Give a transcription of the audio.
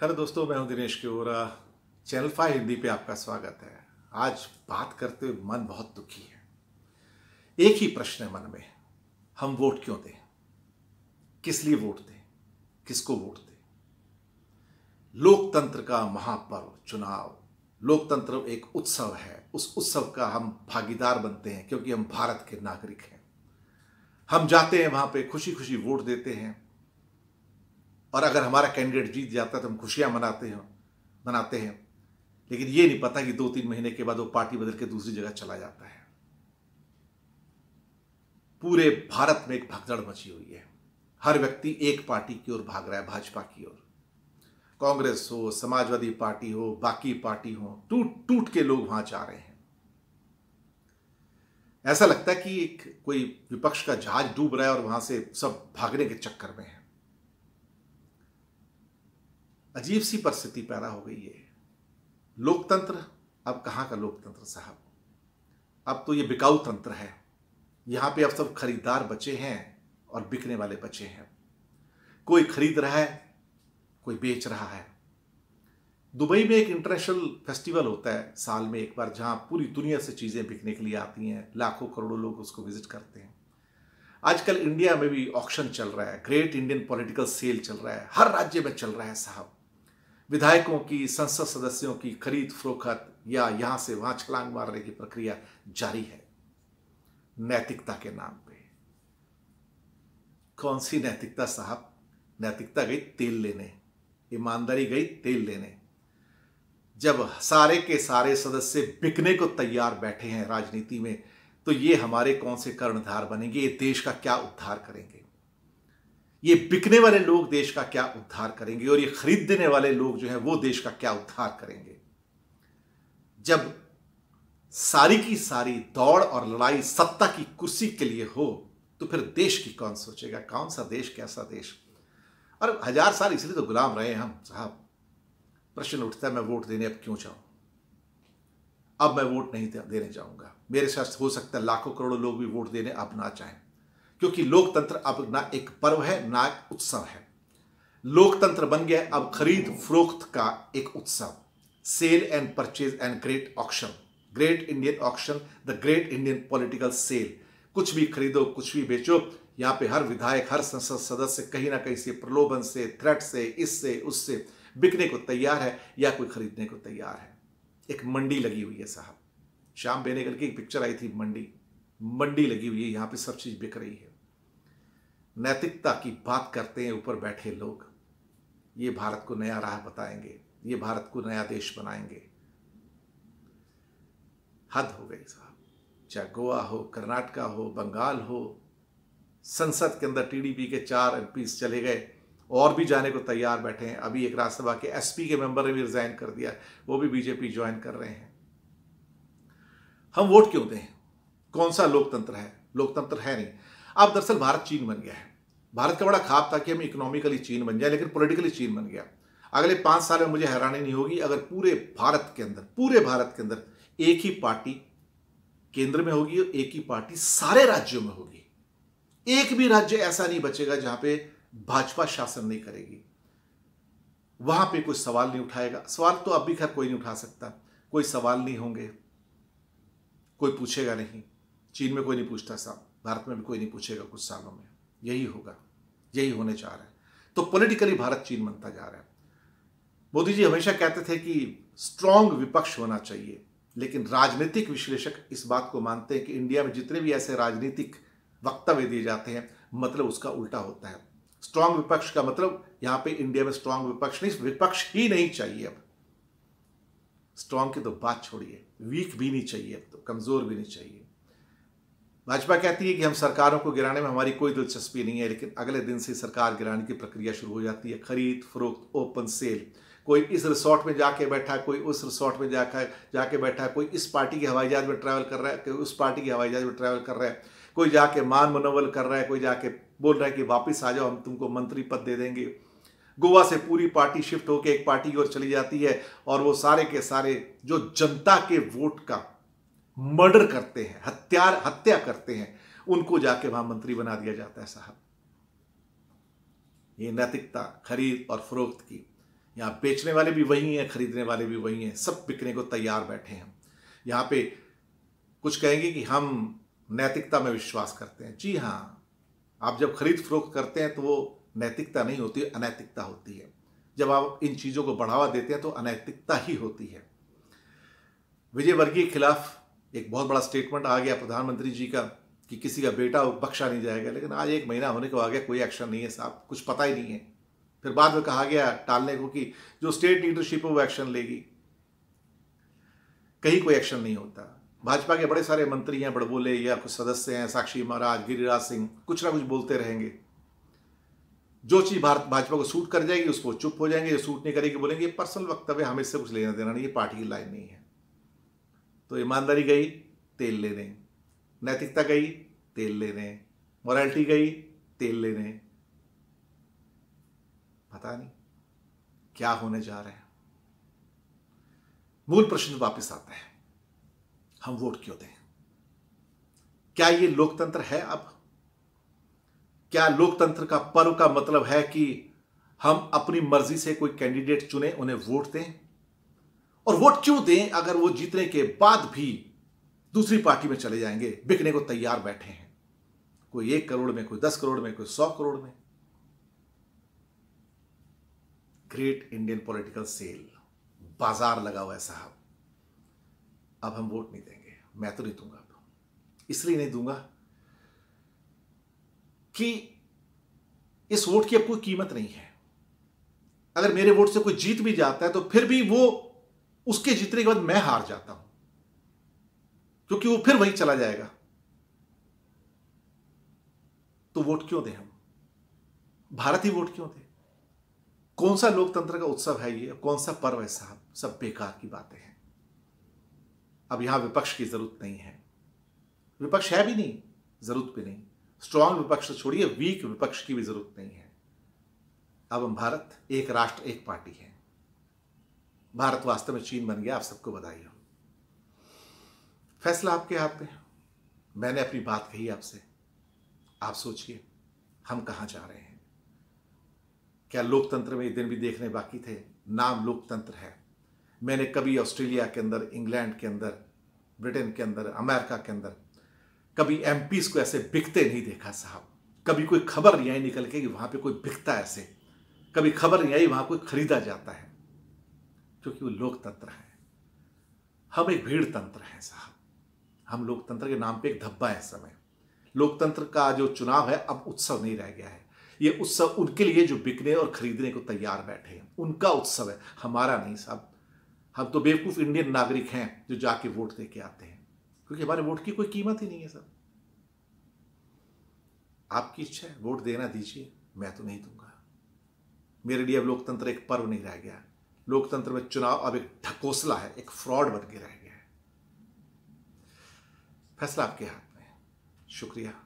hello दोस्तों मैं हूं दिनेश क्योरा चैनल फाइव हिंदी पे आपका स्वागत है आज बात करते हुए मन बहुत दुखी है एक ही प्रश्न है मन में हम वोट क्यों दें किस लिए वोट दें किसको वोट दें लोकतंत्र का महापर्व चुनाव लोकतंत्र एक उत्सव है उस उत्सव का हम भागीदार बनते हैं क्योंकि हम भारत के नागरिक हैं हम जाते हैं वहां पे खुशी खुशी वोट देते हैं और अगर हमारा कैंडिडेट जीत जाता है तो हम खुशियां मनाते हैं मनाते हैं लेकिन ये नहीं पता कि दो तीन महीने के बाद वो पार्टी बदल के दूसरी जगह चला जाता है पूरे भारत में एक भगदड़ मची हुई है हर व्यक्ति एक पार्टी की ओर भाग रहा है भाजपा की ओर कांग्रेस हो समाजवादी पार्टी हो बाकी पार्टी हो टूट टूट के लोग वहां जा रहे हैं ऐसा लगता है कि एक कोई विपक्ष का जहाज डूब रहा है और वहां से सब भागने के चक्कर में है अजीब सी परिस्थिति पैदा हो गई है लोकतंत्र अब कहाँ का लोकतंत्र साहब अब तो ये बिकाऊ तंत्र है यहाँ पे अब सब खरीदार बचे हैं और बिकने वाले बचे हैं कोई खरीद रहा है कोई बेच रहा है दुबई में एक इंटरनेशनल फेस्टिवल होता है साल में एक बार जहाँ पूरी दुनिया से चीज़ें बिकने के लिए आती हैं लाखों करोड़ों लोग उसको विजिट करते हैं आजकल इंडिया में भी ऑक्शन चल रहा है ग्रेट इंडियन पॉलिटिकल सेल चल रहा है हर राज्य में चल रहा है साहब विधायकों की संसद सदस्यों की खरीद फरोखत या यहां से वहां छलांग मारने की प्रक्रिया जारी है नैतिकता के नाम पे कौन सी नैतिकता साहब नैतिकता गई तेल लेने ईमानदारी गई तेल लेने जब सारे के सारे सदस्य बिकने को तैयार बैठे हैं राजनीति में तो ये हमारे कौन से कर्णधार बनेंगे ये देश का क्या उद्धार करेंगे ये बिकने वाले लोग देश का क्या उद्धार करेंगे और ये खरीद देने वाले लोग जो है वो देश का क्या उद्धार करेंगे जब सारी की सारी दौड़ और लड़ाई सत्ता की कुर्सी के लिए हो तो फिर देश की कौन सोचेगा कौन सा देश कैसा देश और हजार साल इसलिए तो गुलाम रहे हम साहब प्रश्न उठता है मैं वोट देने अब क्यों जाऊं अब मैं वोट नहीं देने जाऊंगा मेरे साथ हो सकता है लाखों करोड़ों लोग भी वोट देने अब ना चाहें क्योंकि लोकतंत्र अब ना एक पर्व है ना उत्सव है लोकतंत्र बन गया अब खरीद फरोख्त का एक उत्सव sale and purchase and great auction great Indian auction the great Indian political sale कुछ भी खरीदो कुछ भी बेचो यहाँ पे हर विधायक हर संसद सदस्य कहीं ना कहीं से प्रलोभन से थ्रेट से इससे उससे बिकने को तैयार है या कोई खरीदने को तैयार है एक मंडी लगी हुई है साहब श्याम बेनेगल की एक पिक्चर आई थी मंडी मंडी लगी हुई है यहां पे सब चीज बिक रही है नैतिकता की बात करते हैं ऊपर बैठे लोग ये भारत को नया राह बताएंगे ये भारत को नया देश बनाएंगे हद हो गई साहब चाहे गोवा हो कर्नाटका हो बंगाल हो संसद के अंदर टीडीपी के चार एम चले गए और भी जाने को तैयार बैठे हैं अभी एक राज्यसभा के एसपी के मेंबर ने भी रिजाइन कर दिया वो भी बीजेपी ज्वाइन कर रहे हैं हम वोट क्यों दें कौन सा लोकतंत्र है लोकतंत्र है नहीं अब दरअसल भारत चीन बन गया है भारत का बड़ा खाब था कि हम इकोनॉमिकली चीन बन जाए लेकिन पॉलिटिकली चीन बन गया अगले पाँच साल में मुझे हैरानी नहीं होगी अगर पूरे भारत के अंदर पूरे भारत के अंदर एक ही पार्टी केंद्र में होगी और एक ही पार्टी सारे राज्यों में होगी एक भी राज्य ऐसा नहीं बचेगा जहां पे भाजपा शासन नहीं करेगी वहां पे कोई सवाल नहीं उठाएगा सवाल तो अब भी खैर कोई नहीं उठा सकता कोई सवाल नहीं होंगे कोई पूछेगा नहीं चीन में कोई नहीं पूछता साहब भारत में भी कोई नहीं पूछेगा कुछ सालों में यही होगा यही होने जा रहा है तो पॉलिटिकली भारत चीन बनता जा रहा है मोदी जी हमेशा कहते थे कि स्ट्रांग विपक्ष होना चाहिए लेकिन राजनीतिक विश्लेषक इस बात को मानते हैं कि इंडिया में जितने भी ऐसे राजनीतिक वक्तव्य दिए जाते हैं मतलब उसका उल्टा होता है स्ट्रांग विपक्ष का मतलब यहां पे इंडिया में स्ट्रांग विपक्ष नहीं विपक्ष ही नहीं चाहिए अब स्ट्रांग की तो बात छोड़िए वीक भी नहीं चाहिए अब तो कमजोर भी नहीं चाहिए भाजपा कहती है कि हम सरकारों को गिराने में हमारी कोई दिलचस्पी नहीं है लेकिन अगले दिन से सरकार गिराने की प्रक्रिया शुरू हो जाती है खरीद फरोख्त ओपन सेल कोई इस रिसोर्ट में जाके बैठा है कोई उस रिसोर्ट में जाकर जाके बैठा है कोई इस पार्टी के हवाई जहाज़ में ट्रैवल कर रहा है कोई उस पार्टी के हवाई जहाज़ में ट्रैवल कर रहा है कोई जाके मान मनोबल कर रहा है कोई जाके बोल रहा है कि वापस आ जाओ हम तुमको मंत्री पद दे देंगे गोवा से पूरी पार्टी शिफ्ट होकर एक पार्टी की ओर चली जाती है और वो सारे के सारे जो जनता के वोट का मर्डर करते हैं हत्यार हत्या करते हैं उनको जाके वहां मंत्री बना दिया जाता है साहब ये नैतिकता खरीद और फरोख्त की यहां बेचने वाले भी वही हैं खरीदने वाले भी वही हैं सब बिकने को तैयार बैठे हैं यहां पे कुछ कहेंगे कि हम नैतिकता में विश्वास करते हैं जी हाँ आप जब खरीद फरोख्त करते हैं तो वो नैतिकता नहीं होती अनैतिकता होती है जब आप इन चीज़ों को बढ़ावा देते हैं तो अनैतिकता ही होती है विजय वर्गीय खिलाफ एक बहुत बड़ा स्टेटमेंट आ गया प्रधानमंत्री जी का कि किसी का बेटा बख्शा नहीं जाएगा लेकिन आज एक महीना होने को आ गया कोई एक्शन नहीं है साहब कुछ पता ही नहीं है फिर बाद में कहा गया टालने को कि जो स्टेट लीडरशिप है वो एक्शन लेगी कहीं कोई एक्शन नहीं होता भाजपा के बड़े सारे मंत्री हैं बड़बोले या कुछ सदस्य हैं साक्षी महाराज गिरिराज सिंह कुछ ना कुछ बोलते रहेंगे जो चीज़ भारत भाजपा को सूट कर जाएगी उसको चुप हो जाएंगे जो सूट नहीं करेगी बोलेंगे पर्सनल वक्तव्य हमें इससे कुछ लेना देना नहीं ये पार्टी की लाइन नहीं है तो ईमानदारी गई तेल लेने नैतिकता गई तेल लेने मॉरलिटी गई तेल लेने पता नहीं क्या होने जा रहा है मूल प्रश्न वापस आता है हम वोट क्यों दें क्या ये लोकतंत्र है अब क्या लोकतंत्र का पर्व का मतलब है कि हम अपनी मर्जी से कोई कैंडिडेट चुने उन्हें वोट दें और वोट क्यों दें अगर वो जीतने के बाद भी दूसरी पार्टी में चले जाएंगे बिकने को तैयार बैठे हैं कोई एक करोड़ में कोई दस करोड़ में कोई सौ करोड़ में ग्रेट इंडियन पॉलिटिकल सेल बाजार लगा हुआ है साहब अब हम वोट नहीं देंगे मैं तो नहीं दूंगा अब इसलिए नहीं दूंगा कि इस वोट की अब कोई कीमत नहीं है अगर मेरे वोट से कोई जीत भी जाता है तो फिर भी वो उसके जीतने के बाद मैं हार जाता हूं क्योंकि वो फिर वहीं चला जाएगा तो वोट क्यों दें हम भारत ही वोट क्यों दे कौन सा लोकतंत्र का उत्सव है ये कौन सा पर्व है साहब सब बेकार की बातें हैं अब यहां विपक्ष की जरूरत नहीं है विपक्ष है भी नहीं जरूरत भी नहीं स्ट्रांग विपक्ष तो छोड़िए वीक विपक्ष की भी जरूरत नहीं है अब हम भारत एक राष्ट्र एक पार्टी है भारत वास्तव में चीन बन गया आप सबको बधाई हो फैसला आपके हाथ में मैंने अपनी बात कही आपसे आप सोचिए हम कहाँ जा रहे हैं क्या लोकतंत्र में एक दिन भी देखने बाकी थे नाम लोकतंत्र है मैंने कभी ऑस्ट्रेलिया के अंदर इंग्लैंड के अंदर ब्रिटेन के अंदर अमेरिका के अंदर कभी एम को ऐसे बिकते नहीं देखा साहब कभी कोई खबर नहीं आई निकल के कि वहां पे कोई बिकता ऐसे कभी खबर नहीं आई वहां कोई खरीदा जाता है क्योंकि वो लोकतंत्र है हम एक भीड़ तंत्र हैं साहब हम लोकतंत्र के नाम पे एक धब्बा है समय लोकतंत्र का जो चुनाव है अब उत्सव नहीं रह गया है ये उत्सव उनके लिए जो बिकने और खरीदने को तैयार बैठे हैं उनका उत्सव है हमारा नहीं साहब हम तो बेवकूफ़ इंडियन नागरिक हैं जो जाके वोट दे के आते हैं क्योंकि हमारे वोट की कोई कीमत ही नहीं है सर आपकी इच्छा है वोट देना दीजिए मैं तो नहीं दूंगा मेरे लिए अब लोकतंत्र एक पर्व नहीं रह गया लोकतंत्र में चुनाव अब एक ढकोसला है एक फ्रॉड बन के रह गया है फैसला आपके हाथ में शुक्रिया